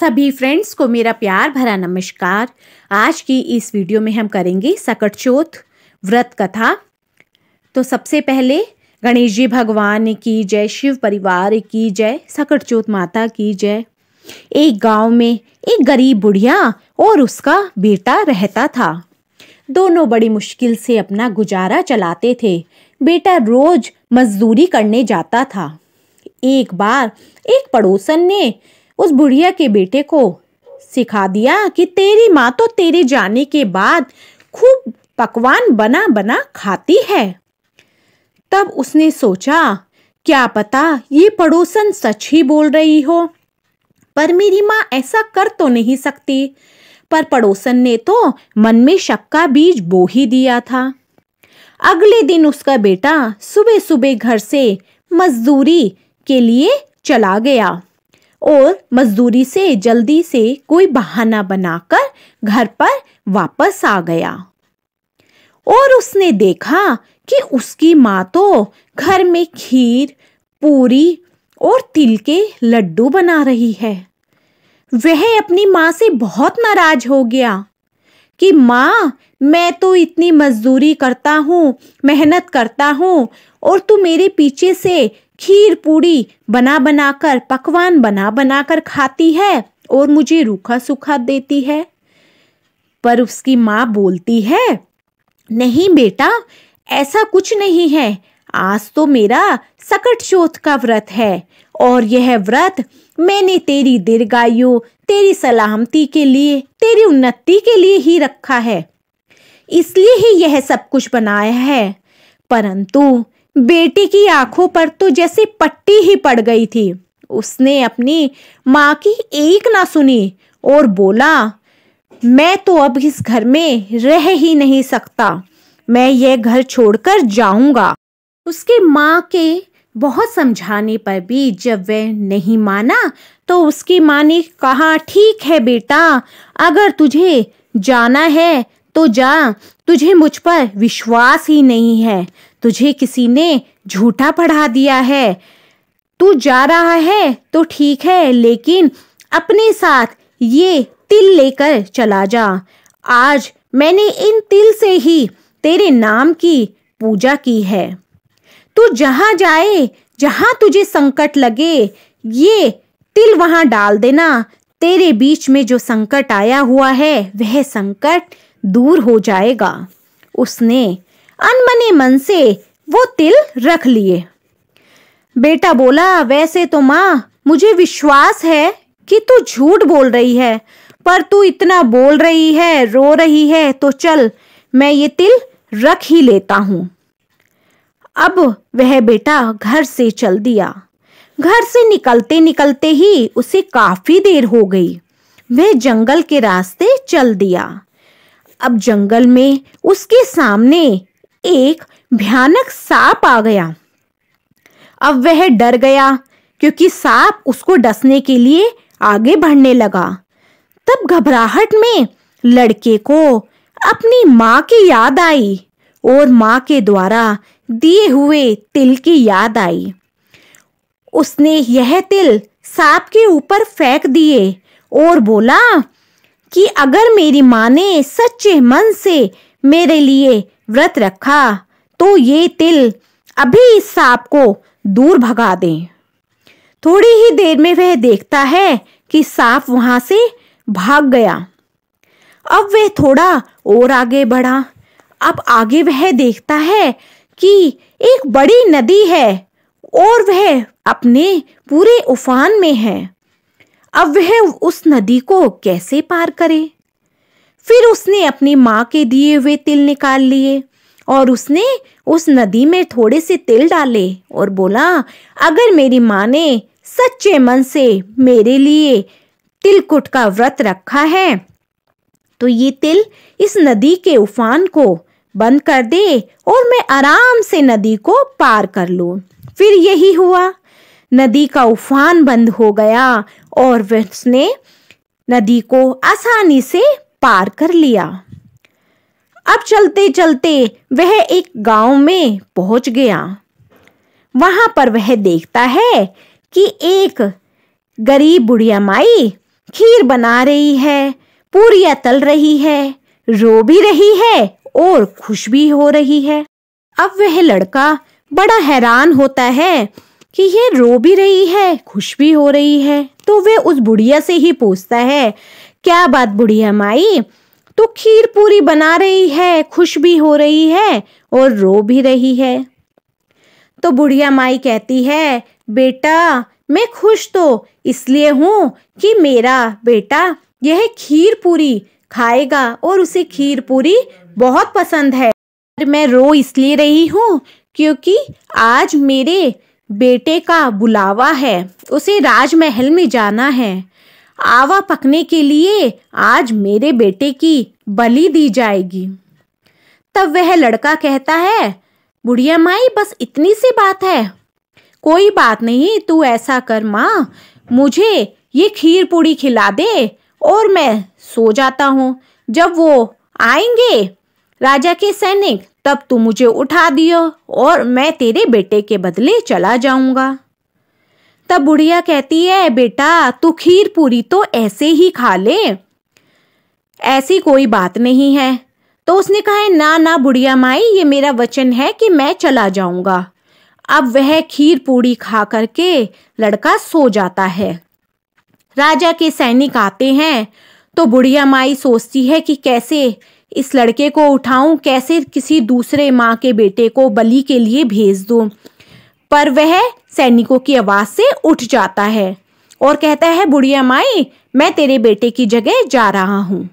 सभी फ्रेंड्स को मेरा प्यार भरा नमस्कार आज की इस वीडियो में हम करेंगे सकट चौथ व्रत कथा तो सबसे पहले गणेश जी भगवान की जय शिव परिवार की जय सकट चौथ माता की जय एक गांव में एक गरीब बुढ़िया और उसका बेटा रहता था दोनों बड़ी मुश्किल से अपना गुजारा चलाते थे बेटा रोज मजदूरी करने जाता था एक बार एक पड़ोसन ने उस बुढ़िया के बेटे को सिखा दिया कि तेरी माँ तो तेरे जाने के बाद खूब पकवान बना बना खाती है तब उसने सोचा क्या पता ये पड़ोसन सच ही बोल रही हो पर मेरी माँ ऐसा कर तो नहीं सकती पर पड़ोसन ने तो मन में शक का बीज बो ही दिया था अगले दिन उसका बेटा सुबह सुबह घर से मजदूरी के लिए चला गया और मजदूरी से जल्दी से कोई बहाना बनाकर घर पर वापस आ गया और उसने देखा कि उसकी माँ तो घर में खीर पूरी और तिल के लड्डू बना रही है वह अपनी माँ से बहुत नाराज हो गया कि माँ मैं तो इतनी मजदूरी करता हूँ मेहनत करता हूँ और तू मेरे पीछे से खीर पूड़ी बना बनाकर पकवान बना बनाकर खाती है और मुझे रूखा सूखा देती है पर उसकी माँ बोलती है नहीं बेटा ऐसा कुछ नहीं है आज तो मेरा सकट चौथ का व्रत है और यह व्रत मैंने तेरी दीर्घायु तेरी सलामती के लिए तेरी उन्नति के लिए ही रखा है इसलिए ही यह सब कुछ बनाया है परंतु बेटी की आंखों पर तो जैसे पट्टी ही पड़ गई थी उसने अपनी माँ की एक ना सुनी और बोला मैं तो अब इस घर में रह ही नहीं सकता मैं यह घर छोड़कर जाऊंगा उसके माँ के बहुत समझाने पर भी जब वह नहीं माना तो उसकी माँ ने कहा ठीक है बेटा अगर तुझे जाना है तो जा तुझे मुझ पर विश्वास ही नहीं है तुझे किसी ने झूठा पढ़ा दिया है तू जा रहा है तो ठीक है लेकिन अपने साथ ये तिल लेकर चला जा आज मैंने इन तिल से ही तेरे नाम की पूजा की है तू जहां जाए जहां तुझे संकट लगे ये तिल वहां डाल देना तेरे बीच में जो संकट आया हुआ है वह संकट दूर हो जाएगा उसने अनमने मन से वो तिल रख लिए बेटा बोला वैसे तो माँ मुझे विश्वास है कि तू झूठ बोल रही है पर तू इतना बोल रही है रो रही है तो चल मैं ये तिल रख ही लेता हूं अब वह बेटा घर से चल दिया घर से निकलते निकलते ही उसे काफी देर हो गई वह जंगल के रास्ते चल दिया अब जंगल में उसके सामने एक भयानक सांप आ गया अब वह डर गया क्योंकि सांप उसको डसने के लिए आगे बढ़ने लगा तब घबराहट में लड़के को अपनी माँ की याद आई और माँ के द्वारा दिए हुए तिल की याद आई उसने यह तिल सांप के ऊपर फेंक दिए और बोला कि अगर मेरी माँ ने सच्चे मन से मेरे लिए व्रत रखा तो ये तिल अभी इस सांप को दूर भगा दें थोड़ी ही देर में वह देखता है कि सांप वहां से भाग गया अब वह थोड़ा और आगे बढ़ा अब आगे वह देखता है कि एक बड़ी नदी है और वह अपने पूरे उफान में है अब वह उस नदी को कैसे पार करे फिर उसने अपनी माँ के दिए हुए तिल निकाल लिए और उसने उस नदी में थोड़े से तिल डाले और बोला अगर मेरी माँ ने सच्चे मन से मेरे लिए तिलकुट का व्रत रखा है तो ये तिल इस नदी के उफान को बंद कर दे और मैं आराम से नदी को पार कर लूँ फिर यही हुआ नदी का उफान बंद हो गया और उसने नदी को आसानी से पार कर लिया अब चलते चलते वह एक गांव में पहुंच गया वहां पर वह देखता है कि एक गरीब बुढ़िया माई खीर बना रही है पूरिया तल रही है रो भी रही है और खुश भी हो रही है अब वह लड़का बड़ा हैरान होता है कि यह रो भी रही है खुश भी हो रही है तो वह उस बुढ़िया से ही पूछता है क्या बात बुढ़िया माई तो खीर पूरी बना रही है खुश भी हो रही है और रो भी रही है तो बुढ़िया माई कहती है बेटा मैं खुश तो इसलिए हूँ कि मेरा बेटा यह खीर पूरी खाएगा और उसे खीर पूरी बहुत पसंद है मैं रो इसलिए रही हूँ क्योंकि आज मेरे बेटे का बुलावा है उसे राजमहल में जाना है आवा पकने के लिए आज मेरे बेटे की बलि दी जाएगी तब वह लड़का कहता है बुढ़िया माई बस इतनी सी बात है कोई बात नहीं तू ऐसा कर माँ मुझे ये खीर पूड़ी खिला दे और मैं सो जाता हूँ जब वो आएंगे राजा के सैनिक तब तू मुझे उठा दियो और मैं तेरे बेटे के बदले चला जाऊंगा तब बुढ़िया कहती है बेटा तू खीर पूरी तो ऐसे ही खा ले ऐसी कोई बात नहीं है तो उसने कहा है ना ना बुढ़िया माई ये मेरा वचन है कि मैं चला जाऊंगा अब वह खीर पूरी खा करके लड़का सो जाता है राजा के सैनिक आते हैं तो बुढ़िया माई सोचती है कि कैसे इस लड़के को उठाऊं कैसे किसी दूसरे माँ के बेटे को बलि के लिए भेज दूं पर वह सैनिकों की आवाज़ से उठ जाता है और कहता है बुढ़िया माई मैं तेरे बेटे की जगह जा रहा हूँ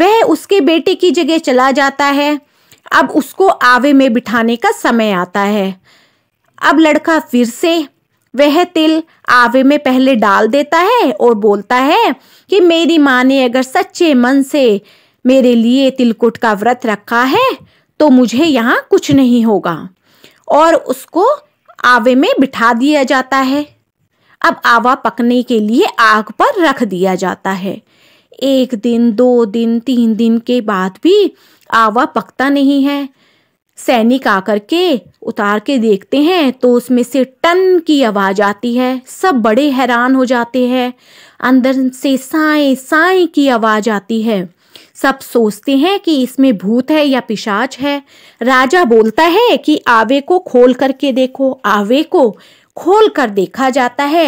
वह उसके बेटे की जगह चला जाता है अब उसको आवे में बिठाने का समय आता है अब लड़का फिर से वह तिल आवे में पहले डाल देता है और बोलता है कि मेरी माँ ने अगर सच्चे मन से मेरे लिए तिलकुट का व्रत रखा है तो मुझे यहाँ कुछ नहीं होगा और उसको आवे में बिठा दिया जाता है अब आवा पकने के लिए आग पर रख दिया जाता है एक दिन दो दिन तीन दिन के बाद भी आवा पकता नहीं है सैनिक आकर के उतार के देखते हैं तो उसमें से टन की आवाज़ आती है सब बड़े हैरान हो जाते हैं अंदर से साए साए की आवाज़ आती है सब सोचते हैं कि इसमें भूत है या पिशाच है राजा बोलता है कि आवे को खोल करके देखो आवे को खोल कर देखा जाता है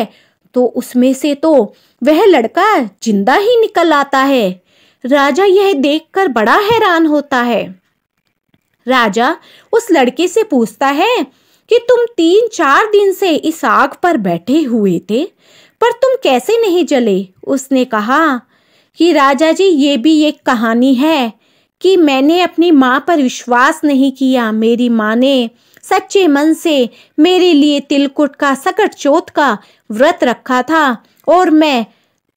तो उसमें से तो वह लड़का जिंदा ही निकल आता है राजा यह देखकर बड़ा हैरान होता है राजा उस लड़के से पूछता है कि तुम तीन चार दिन से इस आग पर बैठे हुए थे पर तुम कैसे नहीं जले उसने कहा कि राजा जी ये भी एक कहानी है कि मैंने अपनी माँ पर विश्वास नहीं किया मेरी माँ ने सच्चे मन से मेरे लिए तिलकुट का सकट चौथ का व्रत रखा था और मैं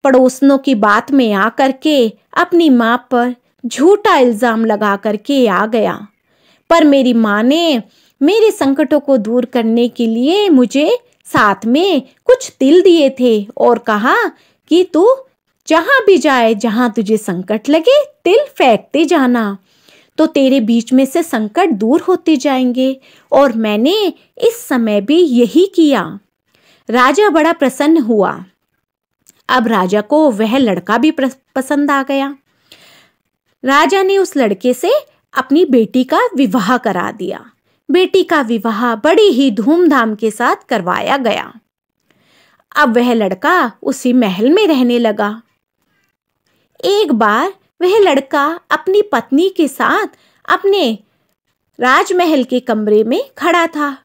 पड़ोसनों की बात में आ करके अपनी माँ पर झूठा इल्ज़ाम लगा करके आ गया पर मेरी माँ ने मेरे संकटों को दूर करने के लिए मुझे साथ में कुछ तिल दिए थे और कहा कि तू जहां भी जाए जहां तुझे संकट लगे तिल फेंकते जाना तो तेरे बीच में से संकट दूर होते जाएंगे और मैंने इस समय भी यही किया राजा बड़ा प्रसन्न हुआ अब राजा को वह लड़का भी पसंद आ गया राजा ने उस लड़के से अपनी बेटी का विवाह करा दिया बेटी का विवाह बड़ी ही धूमधाम के साथ करवाया गया अब वह लड़का उसी महल में रहने लगा एक बार वह लड़का अपनी पत्नी के साथ अपने राजमहल के कमरे में खड़ा था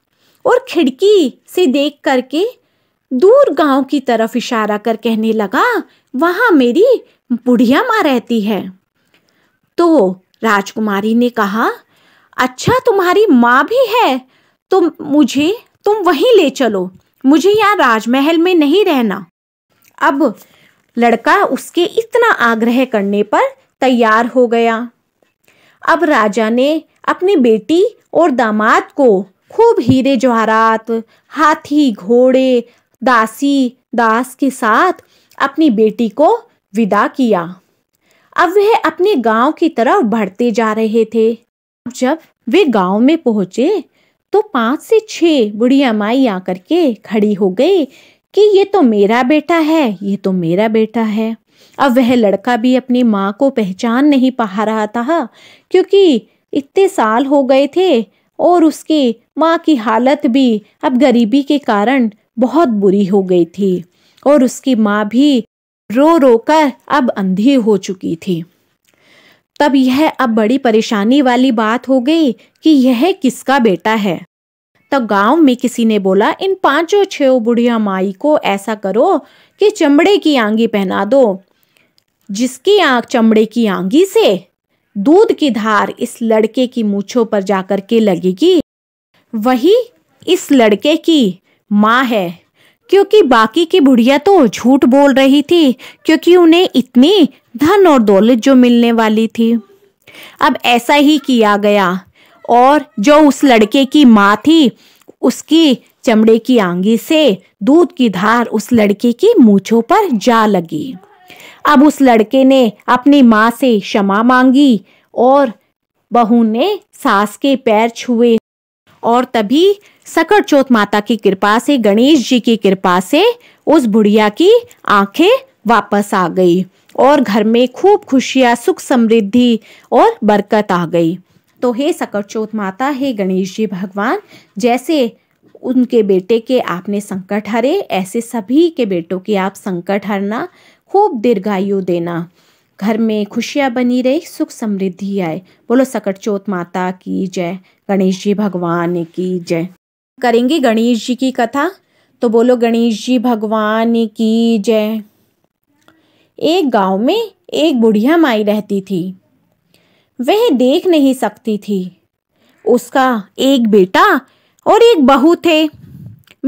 और खिड़की से देख करके दूर गांव की तरफ इशारा कर कहने लगा वहां मेरी बुढ़िया माँ रहती है तो राजकुमारी ने कहा अच्छा तुम्हारी माँ भी है तो मुझे तुम वहीं ले चलो मुझे यहाँ राजमहल में नहीं रहना अब लड़का उसके इतना आग्रह करने पर तैयार हो गया अब राजा ने अपनी बेटी और दामाद को खूब हीरे जवाहरात हाथी घोड़े दासी दास के साथ अपनी बेटी को विदा किया अब वह अपने गांव की तरफ बढ़ते जा रहे थे जब वे गांव में पहुंचे तो पांच से छह बुढ़िया माई आकर के खड़ी हो गई कि ये तो मेरा बेटा है ये तो मेरा बेटा है अब वह लड़का भी अपनी माँ को पहचान नहीं पा रहा था क्योंकि इतने साल हो गए थे और उसकी माँ की हालत भी अब गरीबी के कारण बहुत बुरी हो गई थी और उसकी माँ भी रो रो कर अब अंधी हो चुकी थी तब यह अब बड़ी परेशानी वाली बात हो गई कि यह किसका बेटा है तो गांव में किसी ने बोला इन पांचों छो बुढ़िया माई को ऐसा करो कि चमड़े की आंगी पहना दो जिसकी आंख चमड़े की आंगी से दूध की धार इस लड़के की मूछों पर जाकर के लगेगी वही इस लड़के की माँ है क्योंकि बाकी की बुढ़िया तो झूठ बोल रही थी क्योंकि उन्हें इतनी धन और दौलत जो मिलने वाली थी अब ऐसा ही किया गया और जो उस लड़के की माँ थी उसकी चमड़े की आंगी से दूध की धार उस लड़के की मूछों पर जा लगी अब उस लड़के ने अपनी माँ से क्षमा मांगी और बहू ने सास के पैर छुए और तभी सकर चौथ माता की कृपा से गणेश जी की कृपा से उस बुढ़िया की आंखें वापस आ गई और घर में खूब खुशियाँ सुख समृद्धि और बरकत आ गई तो हे सकरचोत माता हे गणेश जी भगवान जैसे उनके बेटे के आपने संकट हरे ऐसे सभी के बेटों के आप संकट हरना खूब दीर्घायु देना घर में खुशियाँ बनी रहे सुख समृद्धि आए बोलो सकट चोत माता की जय गणेश जी भगवान की जय करेंगे गणेश जी की कथा तो बोलो गणेश जी भगवान की जय एक गांव में एक बुढ़िया माई रहती थी वह देख नहीं सकती थी उसका एक बेटा और एक बहू थे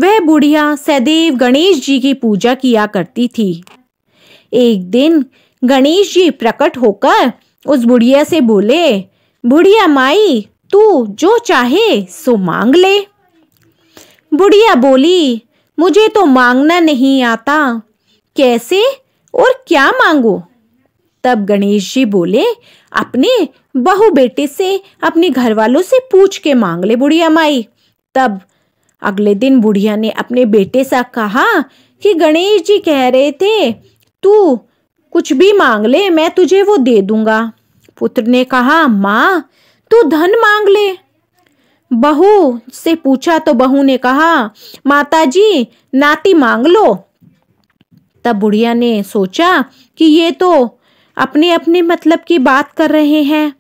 वह बुढ़िया सदैव गणेश जी की पूजा किया करती थी एक दिन गणेश जी प्रकट होकर उस बुढ़िया से बोले बुढ़िया माई तू जो चाहे सो मांग ले बुढ़िया बोली मुझे तो मांगना नहीं आता कैसे और क्या मांगू तब गणेश जी बोले अपने बहु बेटे से अपने घर वालों से पूछ के मांग ले बुढ़िया माई तब अगले दिन बुढ़िया ने अपने बेटे से कहा कि गणेश जी कह रहे थे तू कुछ भी मांग ले मैं तुझे वो दे दूंगा पुत्र ने कहा माँ तू धन मांग ले बहू से पूछा तो बहू ने कहा माता जी नाती मांग लो तब बुढ़िया ने सोचा कि ये तो अपने अपने मतलब की बात कर रहे हैं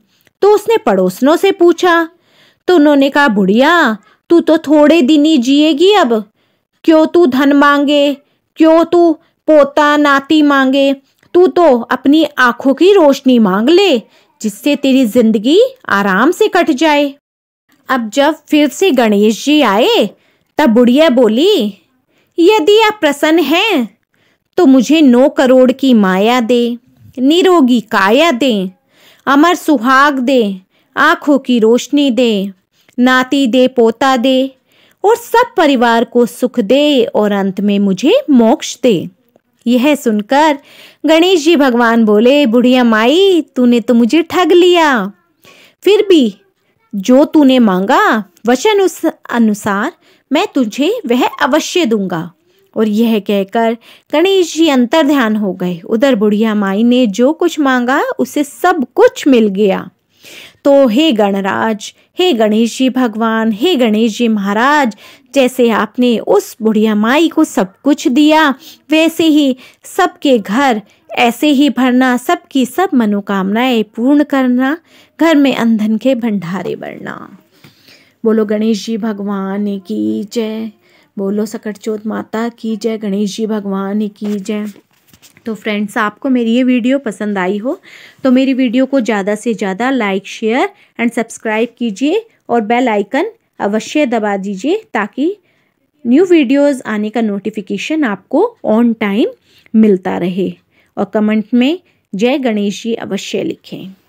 तो उसने पड़ोसनों से पूछा तो उन्होंने कहा बुढ़िया तू तो थोड़े दिन ही जिएगी अब क्यों तू धन मांगे क्यों तू पोता नाती मांगे तू तो अपनी आंखों की रोशनी मांग ले जिससे तेरी जिंदगी आराम से कट जाए अब जब फिर से गणेश जी आए तब बुढ़िया बोली यदि आप प्रसन्न हैं तो मुझे नौ करोड़ की माया दे निरोगी काया दें अमर सुहाग दें आँखों की रोशनी दें नाती दे पोता दे और सब परिवार को सुख दे और अंत में मुझे मोक्ष दे यह सुनकर गणेश जी भगवान बोले बुढ़िया माई तूने तो मुझे ठग लिया फिर भी जो तूने मांगा वचन उस अनुसार मैं तुझे वह अवश्य दूंगा और यह कहकर गणेश जी अंतर ध्यान हो गए उधर बुढ़िया माई ने जो कुछ मांगा उसे सब कुछ मिल गया तो हे गणराज हे गणेश जी भगवान हे गणेश जी महाराज जैसे आपने उस बुढ़िया माई को सब कुछ दिया वैसे ही सबके घर ऐसे ही भरना सबकी सब मनोकामनाएं पूर्ण करना घर में अंधन के भंडारे भरना बोलो गणेश जी भगवान की जय बोलो सकट चोत माता की जय गणेश जी भगवान की जय तो फ्रेंड्स आपको मेरी ये वीडियो पसंद आई हो तो मेरी वीडियो को ज़्यादा से ज़्यादा लाइक शेयर एंड सब्सक्राइब कीजिए और बेल आइकन अवश्य दबा दीजिए ताकि न्यू वीडियोस आने का नोटिफिकेशन आपको ऑन टाइम मिलता रहे और कमेंट में जय गणेश जी अवश्य लिखें